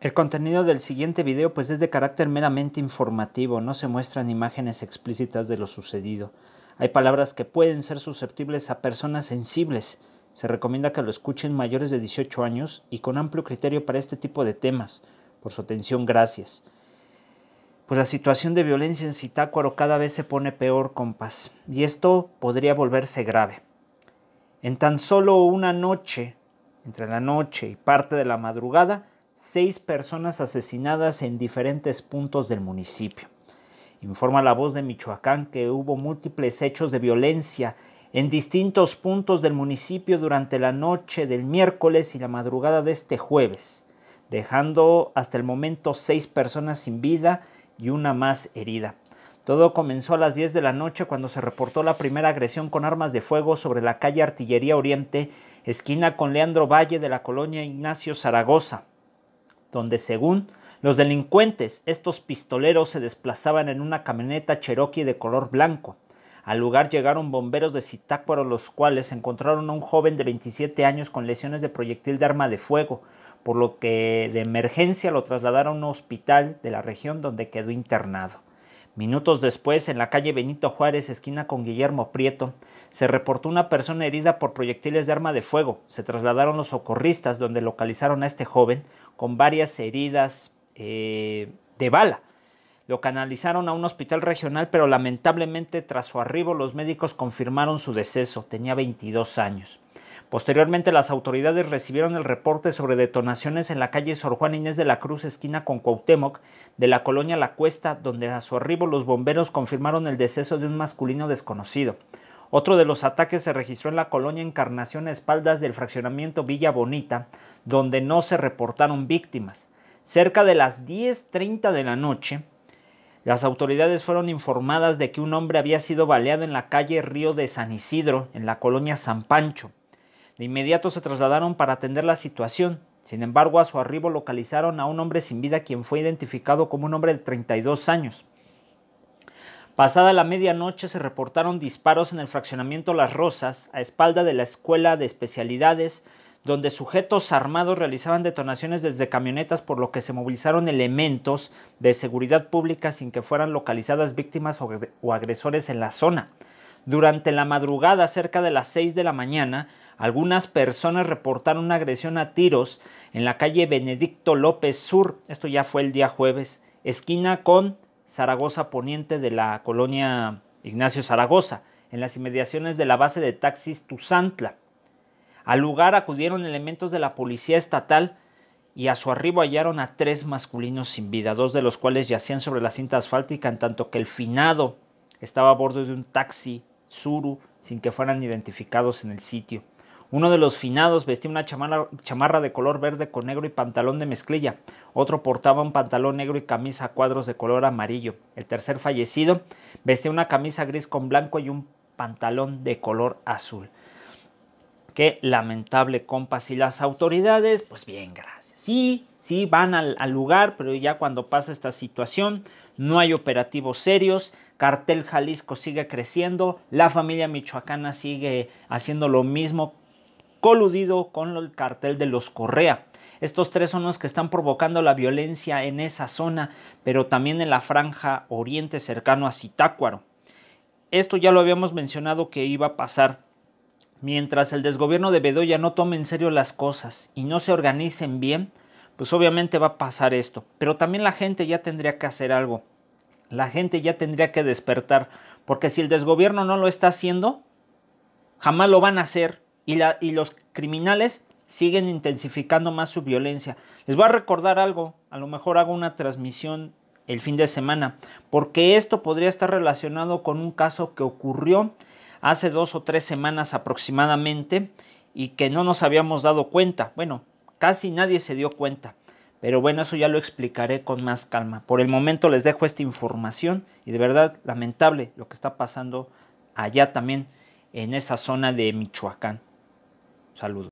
El contenido del siguiente video pues es de carácter meramente informativo, no se muestran imágenes explícitas de lo sucedido. Hay palabras que pueden ser susceptibles a personas sensibles. Se recomienda que lo escuchen mayores de 18 años y con amplio criterio para este tipo de temas. Por su atención, gracias. Pues la situación de violencia en Sitácuaro cada vez se pone peor, compas, y esto podría volverse grave. En tan solo una noche, entre la noche y parte de la madrugada, seis personas asesinadas en diferentes puntos del municipio. Informa la voz de Michoacán que hubo múltiples hechos de violencia en distintos puntos del municipio durante la noche del miércoles y la madrugada de este jueves, dejando hasta el momento seis personas sin vida y una más herida. Todo comenzó a las 10 de la noche cuando se reportó la primera agresión con armas de fuego sobre la calle Artillería Oriente, esquina con Leandro Valle de la colonia Ignacio Zaragoza donde según los delincuentes, estos pistoleros se desplazaban en una camioneta Cherokee de color blanco. Al lugar llegaron bomberos de Zitácuaro, los cuales encontraron a un joven de 27 años con lesiones de proyectil de arma de fuego, por lo que de emergencia lo trasladaron a un hospital de la región donde quedó internado. Minutos después, en la calle Benito Juárez, esquina con Guillermo Prieto, se reportó una persona herida por proyectiles de arma de fuego. Se trasladaron los socorristas donde localizaron a este joven, con varias heridas eh, de bala. Lo canalizaron a un hospital regional, pero lamentablemente tras su arribo los médicos confirmaron su deceso. Tenía 22 años. Posteriormente las autoridades recibieron el reporte sobre detonaciones en la calle Sor Juan Inés de la Cruz, esquina con Cuauhtémoc, de la colonia La Cuesta, donde a su arribo los bomberos confirmaron el deceso de un masculino desconocido. Otro de los ataques se registró en la colonia Encarnación a espaldas del fraccionamiento Villa Bonita, donde no se reportaron víctimas. Cerca de las 10.30 de la noche, las autoridades fueron informadas de que un hombre había sido baleado en la calle Río de San Isidro, en la colonia San Pancho. De inmediato se trasladaron para atender la situación. Sin embargo, a su arribo localizaron a un hombre sin vida quien fue identificado como un hombre de 32 años. Pasada la medianoche se reportaron disparos en el fraccionamiento Las Rosas, a espalda de la Escuela de Especialidades, donde sujetos armados realizaban detonaciones desde camionetas, por lo que se movilizaron elementos de seguridad pública sin que fueran localizadas víctimas o agresores en la zona. Durante la madrugada, cerca de las 6 de la mañana, algunas personas reportaron una agresión a tiros en la calle Benedicto López Sur, esto ya fue el día jueves, esquina con Zaragoza Poniente de la colonia Ignacio Zaragoza, en las inmediaciones de la base de taxis Tuzantla. Al lugar acudieron elementos de la policía estatal y a su arribo hallaron a tres masculinos sin vida, dos de los cuales yacían sobre la cinta asfáltica, en tanto que el finado estaba a bordo de un taxi Suru sin que fueran identificados en el sitio. Uno de los finados vestía una chamarra, de color verde con negro y pantalón de mezclilla. Otro portaba un pantalón negro y camisa a cuadros de color amarillo. El tercer fallecido vestía una camisa gris con blanco y un pantalón de color azul. Qué lamentable, compas. Y las autoridades, pues bien, gracias. Sí, sí, van al lugar, pero ya cuando pasa esta situación, no hay operativos serios. Cartel Jalisco sigue creciendo, la familia michoacana sigue haciendo lo mismo coludido con el cartel de los Correa. Estos tres son los que están provocando la violencia en esa zona, pero también en la franja oriente cercano a Zitácuaro. Esto ya lo habíamos mencionado que iba a pasar. Mientras el desgobierno de Bedoya no tome en serio las cosas y no se organicen bien, pues obviamente va a pasar esto. Pero también la gente ya tendría que hacer algo. La gente ya tendría que despertar. Porque si el desgobierno no lo está haciendo, jamás lo van a hacer y, los criminales siguen intensificando más su violencia. Les voy a recordar algo, a lo mejor hago una transmisión el fin de semana, porque esto podría estar relacionado con un caso que ocurrió hace dos o tres semanas aproximadamente y que no nos habíamos dado cuenta. Bueno, casi nadie se dio cuenta, pero bueno, eso ya lo explicaré con más calma. Por el momento les dejo esta información y de verdad lamentable lo que está pasando allá también en esa zona de Michoacán. Saludos.